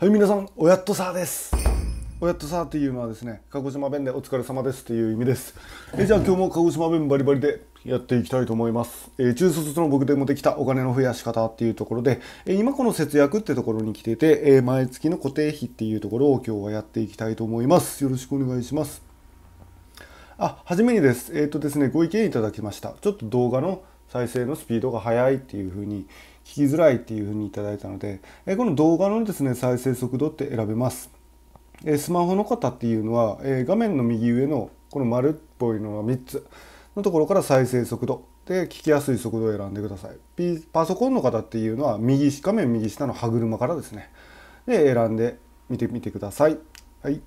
はい、皆さん、おやっとさーです。おやっとさーっていうのはですね、鹿児島弁でお疲れ様ですっていう意味です。えじゃあ今日も鹿児島弁バリバリでやっていきたいと思います。えー、中卒の僕でもできたお金の増やし方っていうところで、えー、今この節約ってところに来てて、えー、毎月の固定費っていうところを今日はやっていきたいと思います。よろしくお願いします。あ、はじめにです。えっ、とですね、ご意見いただきました。ちょっと動画の再生のスピードが速いっていう風に聞きづらいっていうふうにいただいたので、えこの動画のですね、再生速度って選べます。えスマホの方っていうのは、え画面の右上のこの丸っぽいのが3つのところから再生速度で聞きやすい速度を選んでください。パソコンの方っていうのは右画面右下の歯車からですね、で選んで見てみてください。はい。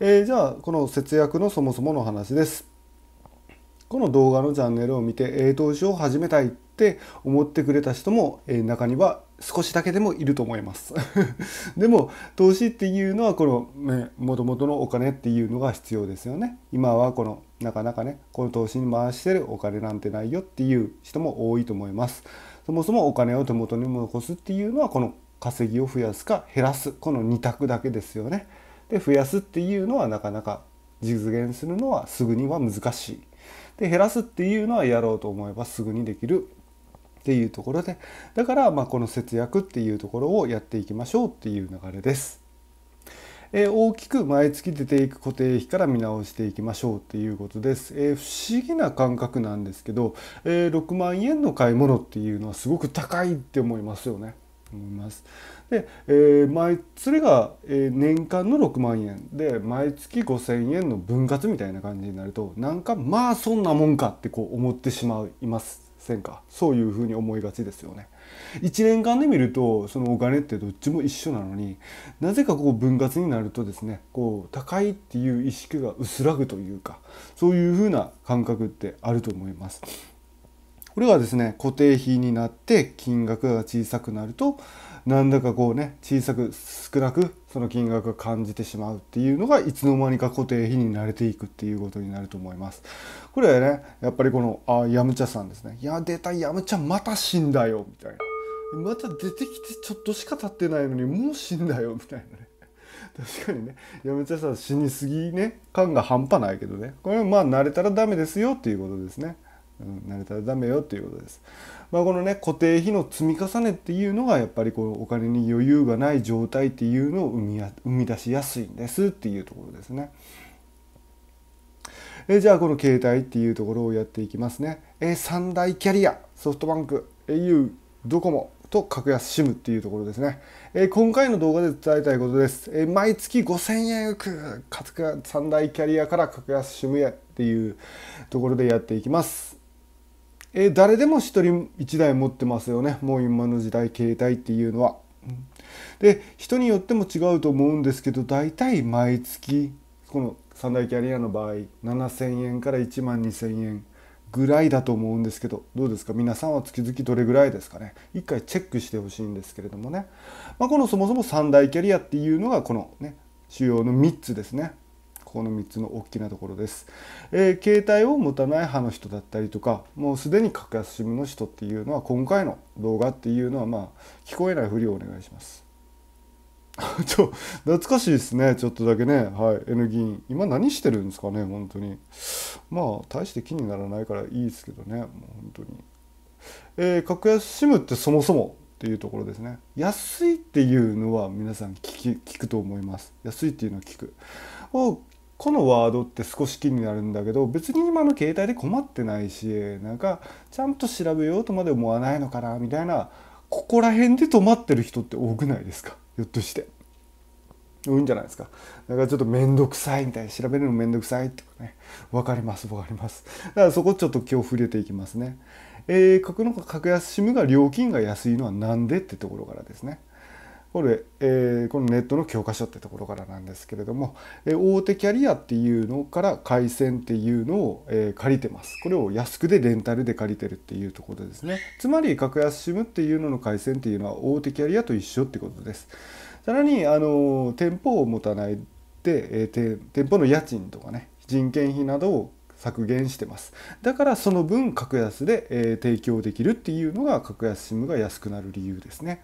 えー、じゃあ、この節約のそもそもの話です。この動画のチャンネルを見て、え投資を始めたいって思ってくれた人も、え中には少しだけでもいると思います でも投資っていうのはこのもともとのお金っていうのが必要ですよね今はこのなかなかねこの投資に回してるお金なんてないよっていう人も多いと思いますそもそもお金を手元に残すっていうのはこの稼ぎを増やすか減らすこの2択だけですよねで増やすっていうのはなかなか実現するのはすぐには難しいで減らすっていうのはやろうと思えばすぐにできるっていうところでだからまあこの節約っていうところをやっていきましょうっていう流れです。えー、大きく毎月出ていく固定費から見直していきましょうっていうことです。えー、不思議な感覚なんですけど、えー、6万円の買い物っていうのはすごく高いって思いますよね。思います。で、えー、毎それが、えー、年間の6万円で毎月5,000円の分割みたいな感じになるとなんかまあそんなもんかってこう思ってしまいますせんかそういうふうに思いがちですよね。1年間で見るとそのお金ってどっちも一緒なのになぜかこう分割になるとですねこう高いっていう意識が薄らぐというかそういうふうな感覚ってあると思います。これはですね固定費になって金額が小さくなるとなんだかこうね小さく少なくその金額が感じてしまうっていうのがいつの間にか固定費に慣れていくっていうことになると思いますこれはねやっぱりこのあヤムチャさんですねいや出たヤムチャまた死んだよみたいなまた出てきてちょっとしか経ってないのにもう死んだよみたいなね 確かにねやめちゃさ死にすぎね感が半端ないけどねこれはまあ慣れたらダメですよっていうことですねうん、慣れたらダメよということです。まあ、このね固定費の積み重ねっていうのがやっぱりこうお金に余裕がない状態っていうのを生み生み出しやすいんですっていうところですね。えじゃあこの携帯っていうところをやっていきますね。え3大キャリアソフトバンク au ドコモと格安 SIM っていうところですね。え今回の動画で伝えたいことです。え毎月5000円浮く、三大キャリアから格安 SIM へっていうところでやっていきます。えー、誰でも一人一台持ってますよね。もう今の時代、携帯っていうのは。で、人によっても違うと思うんですけど、大体毎月、この三大キャリアの場合、7000円から1万2000円ぐらいだと思うんですけど、どうですか皆さんは月々どれぐらいですかね。一回チェックしてほしいんですけれどもね。まあ、このそもそも三大キャリアっていうのが、このね、主要の3つですね。この3つの大きなところです、えー、携帯を持たない派の人だったりとかもうすでに格安 SIM の人っていうのは今回の動画っていうのはまあ聞こえないふりをお願いします ちょ懐かしいですねちょっとだけねはい N 銀今何してるんですかね本当にまあ大して気にならないからいいですけどねもう本当にえー、格安 SIM ってそもそもっていうところですね安いっていうのは皆さん聞き聞くと思います安いっていうのは聞くこのワードって少し気になるんだけど別に今の携帯で困ってないしなんかちゃんと調べようとまで思わないのかなみたいなここら辺で止まってる人って多くないですかひょっとして多いんじゃないですかだからちょっと面倒くさいみたいな調べるの面倒くさいっかね分かります分かりますだからそこちょっと今日触れていきますねえー、格の格安 SIM が料金が安いのは何でってところからですねこれ、えー、このネットの教科書ってところからなんですけれども、えー、大手キャリアっていうのから回線っていうのを、えー、借りてます。これを安くでレンタルで借りてるっていうところですね。つまり格安 SIM っていうのの回線っていうのは大手キャリアと一緒ってことです。さらに、あの店舗を持たないで、えー、店舗の家賃とかね、人件費などを削減してますだからその分格安で、え提供できるっていうのが格安 SIM が安くなる理由ですね。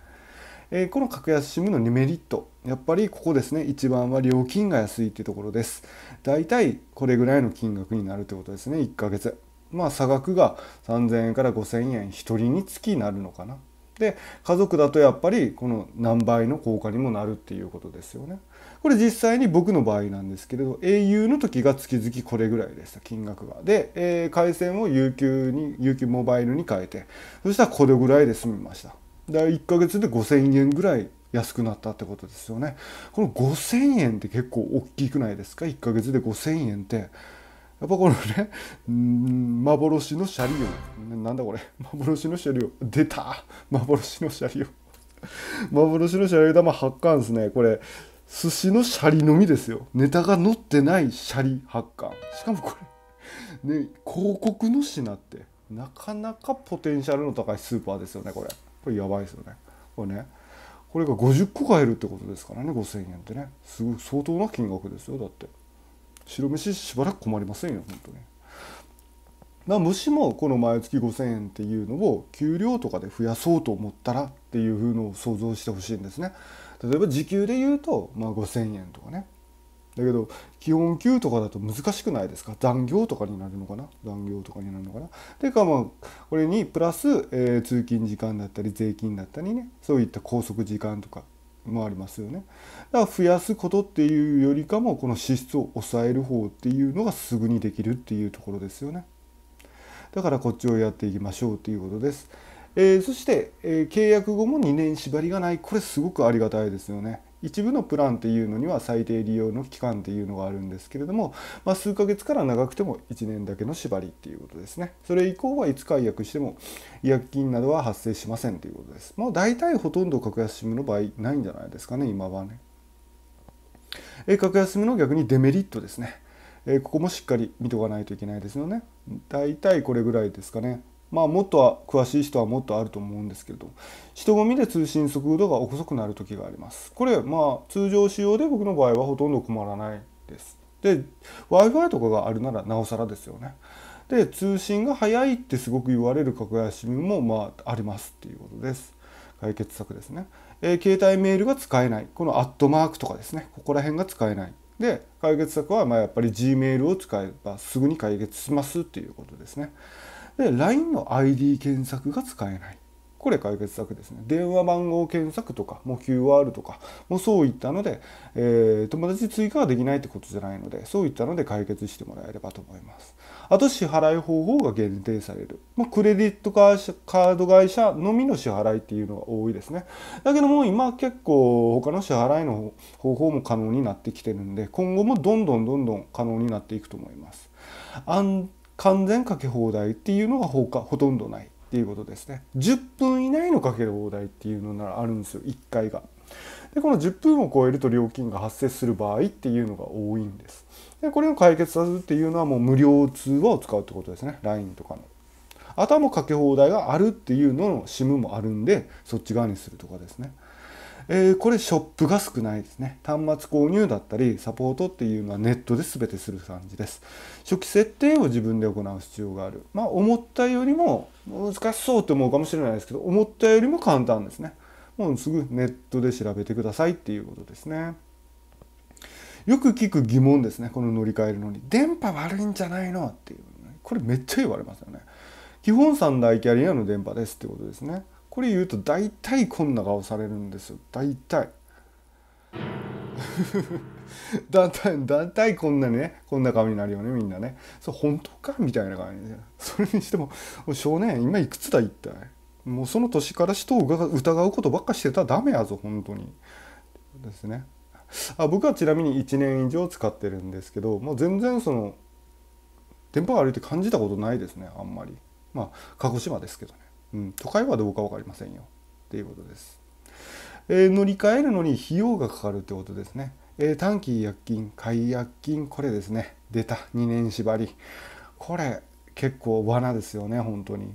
えー、この格安 SIM のメリットやっぱりここですね一番は料金が安いっていうところですだいたいこれぐらいの金額になるってことですね1ヶ月まあ差額が3000円から5000円1人につきなるのかなで家族だとやっぱりこの何倍の効果にもなるっていうことですよね。これ実際に僕の場合なんですけれど au の時が月々これぐらいでした金額が。で、えー、回線を UQ に UQ モバイルに変えてそしたらこれぐらいで済みました。で1ヶ月で5,000円ぐらい安くなったってことですよねこの5,000円って結構大きくないですか1ヶ月で5,000円ってやっぱこのね幻のシャリオなんだこれ幻のシャリオ出た幻のシャリオ幻のシャリ玉発汗ですねこれ寿司のシャリのみですよネタが載ってないシャリ発汗しかもこれね広告の品ってなかなかポテンシャルの高いスーパーですよねこれ。これやばいですよね。これねこれが50個買えるってことですからね5,000円ってねすごい相当な金額ですよだって白飯しばらく困りませんよ本当に。まあ、虫もこの毎月5,000円っていうのを給料とかで増やそうと思ったらっていうのを想像してほしいんですね。例えば時給で言うと、まあ、5,000円とかねだけど基本給とかだと難しくないですか残業とかになるのかな残業とかになるのかなていうかまあこれにプラス、えー、通勤時間だったり税金だったりねそういった拘束時間とかもありますよねだから増やすことっていうよりかもこの支出を抑える方っていうのがすぐにできるっていうところですよねだからこっちをやっていきましょうっていうことです、えー、そして、えー、契約後も2年縛りがないこれすごくありがたいですよね一部のプランっていうのには最低利用の期間っていうのがあるんですけれども、まあ、数ヶ月から長くても1年だけの縛りっていうことですねそれ以降はいつ解約しても違約金などは発生しませんということですもう大体ほとんど格安 SIM の場合ないんじゃないですかね今はね格安 SIM の逆にデメリットですねここもしっかり見とかないといけないですよね大体これぐらいですかねまあもっとは詳しい人はもっとあると思うんですけれど人混みで通信速度が遅くなる時がありますこれまあ通常仕様で僕の場合はほとんど困らないですで Wi-Fi とかがあるならなおさらですよねで通信が早いってすごく言われる格安 s i もまあありますっていうことです解決策ですね、えー、携帯メールが使えないこのアットマークとかですねここら辺が使えないで解決策はまあやっぱり Gmail を使えばすぐに解決しますっていうことですねで、LINE の ID 検索が使えない。これ解決策ですね。電話番号検索とか、もう QR とか、もうそういったので、えー、友達追加ができないってことじゃないので、そういったので解決してもらえればと思います。あと、支払い方法が限定される。まあ、クレディットカード会社のみの支払いっていうのが多いですね。だけども、今結構他の支払いの方法も可能になってきてるんで、今後もどんどんどんどん可能になっていくと思います。安完全かけ放題っていうのがほかほとんどないっていうことですね10分以内のかけ放題っていうのならあるんですよ1回がでこの10分を超えると料金が発生する場合っていうのが多いんですでこれを解決させるっていうのはもう無料通話を使うってことですね LINE とかのあとはもうかけ放題があるっていうのの SIM もあるんでそっち側にするとかですねえー、これショップが少ないですね。端末購入だったり、サポートっていうのはネットで全てする感じです。初期設定を自分で行う必要がある。まあ、思ったよりも難しそうと思うかもしれないですけど、思ったよりも簡単ですね。もうすぐネットで調べてくださいっていうことですね。よく聞く疑問ですね。この乗り換えるのに。電波悪いんじゃないのっていう、ね。これめっちゃ言われますよね。基本三大キャリアの電波ですってことですね。これ言うと大体こんな顔されるんですよ大体だんだんだんだんこんなねこんな顔になるよねみんなねそれ本当かみたいな感じでそれにしても少年今いくつだ一体もうその年から人を疑うことばっかしてたらダメやぞ本当にですねあ僕はちなみに1年以上使ってるんですけどもう全然その電波が悪いって感じたことないですねあんまりまあ鹿児島ですけどねうん、都会はどうか分かりませんよっていうことです、えー、乗り換えるのに費用がかかるってことですね、えー、短期薬金解約金これですね出た2年縛りこれ結構罠ですよね本当に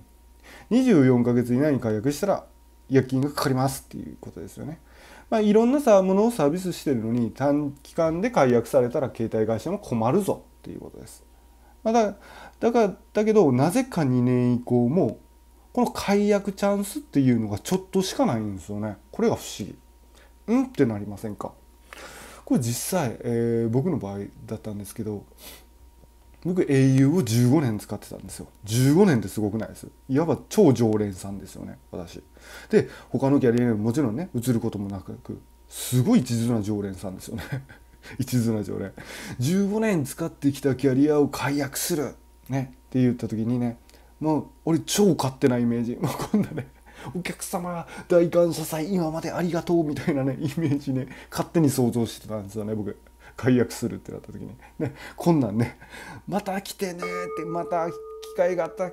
24ヶ月以内に解約したら夜勤がかかりますっていうことですよね。まあ、いろんなさものをサービスしてるのに短期間で解約されたら携帯会社も困るぞっていうことです。まあ、だだからだけどなぜか2年以降もこの解約チャンスっていうのがちょっとしかないんですよね。これが不思議。うんってなりませんかこれ実際、えー、僕の場合だったんですけど、僕 au を15年使ってたんですよ15年ってすごくないですいわば超常連さんですよね私で他のキャリアにもちろんね移ることもなくすごい一途な常連さんですよね 一途な常連15年使ってきたキャリアを解約するねって言った時にねもう俺超勝手なイメージもうこんなねお客様大感謝祭今までありがとうみたいなねイメージね勝手に想像してたんですよね僕解約するってなった時にねこんなんね「また来てね」って「また機会があった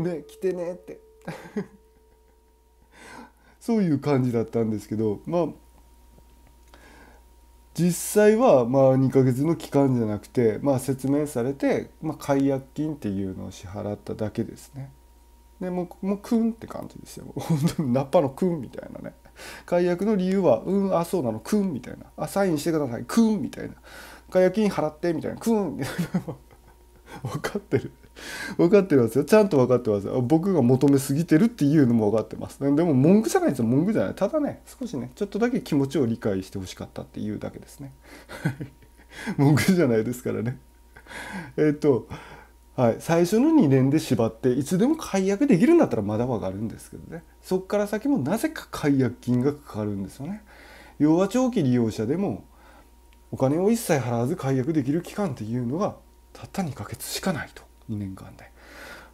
ね来てね」って そういう感じだったんですけどまあ実際はまあ2ヶ月の期間じゃなくて、まあ、説明されて、まあ、解約金っていうのを支払っただけですね。でもうもうクンって感じですよ。本当にナッパのクンみたいなね。解約の理由は、うん、あ、そうなの、クンみたいな。あ、サインしてください、クンみたいな。解約金払ってみたいな、クンみたいな。分かってる。分かってますよ。ちゃんと分かってますよ。僕が求めすぎてるっていうのも分かってます。でも文句じゃないですよ。文句じゃない。ただね、少しね、ちょっとだけ気持ちを理解してほしかったっていうだけですね。文句じゃないですからね。えっと、はい、最初の2年で縛っていつでも解約できるんだったらまだ分かるんですけどねそっから先もなぜか解約金がかかるんですよね要は長期利用者でもお金を一切払わず解約できる期間っていうのがたった2ヶ月しかないと2年間で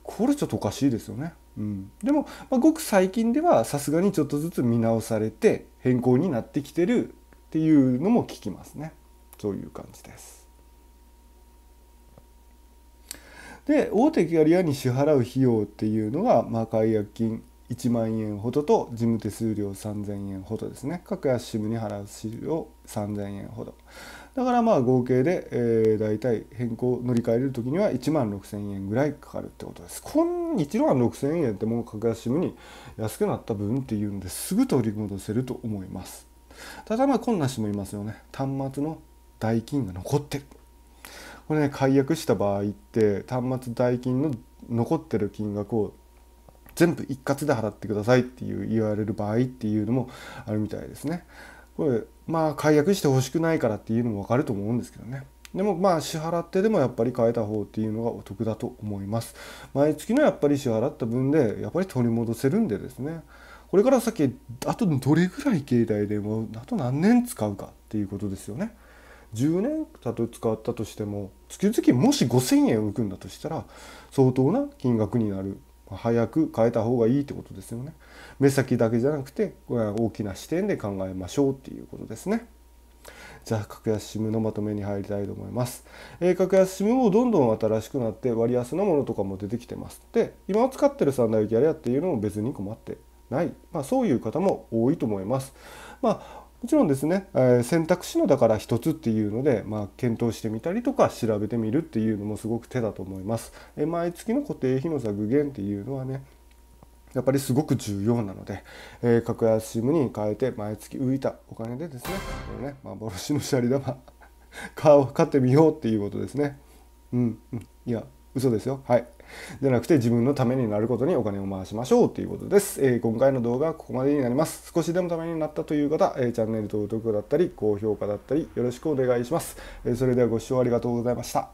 これちょっとおかしいですよね。うん、でも、まあ、ごく最近ではさすがにちょっとずつ見直されて変更になってきてるっていうのも聞きますね。そういう感じです。で大手キャリアに支払う費用っていうのが、まあ、解約金1万円ほどと事務手数料3000円ほどですね各足支部に払う資料3000円ほどだからまあ合計で、えー、大体変更乗り換えるときには1万6000円ぐらいかかるってことですこん1万6000円ってもう格安 SIM に安くなった分っていうんですぐ取り戻せると思いますただまあこんな人もいますよね端末の代金が残ってるこれね解約した場合って端末代金の残ってる金額を全部一括で払ってくださいっていう言われる場合っていうのもあるみたいですね。これまあ解約してほしくないからっていうのも分かると思うんですけどねでもまあ支払ってでもやっぱり変えた方っていうのがお得だと思います毎月のやっぱり支払った分でやっぱり取り戻せるんでですねこれから先あとどれぐらい携帯電話あと何年使うかっていうことですよね10年たと使ったとしても月々もし5,000円浮くんだとしたら相当な金額になる早く変えた方がいいってことですよね。目先だけじゃなくて大きな視点で考えましょうっていうことですね。じゃあ格安 SIM のまとめに入りたいと思います。えー、格安 SIM もどんどん新しくなって割安なものとかも出てきてます。で今使ってる三大キャリアっていうのも別に困ってない、まあ、そういう方も多いと思います。まあもちろんですね、えー、選択肢のだから一つっていうので、まあ、検討してみたりとか調べてみるっていうのもすごく手だと思います。えー、毎月の固定費の削減っていうのはねやっぱりすごく重要なので、えー、格安 SIM に変えて毎月浮いたお金でですねこのね幻のシャリ玉を 買ってみようっていうことですね。うん、うん、いや嘘ですよはいじゃなくて自分のためになることにお金を回しましょうということです。えー、今回の動画はここまでになります。少しでもためになったという方、えー、チャンネル登録だったり、高評価だったり、よろしくお願いします。えー、それではご視聴ありがとうございました。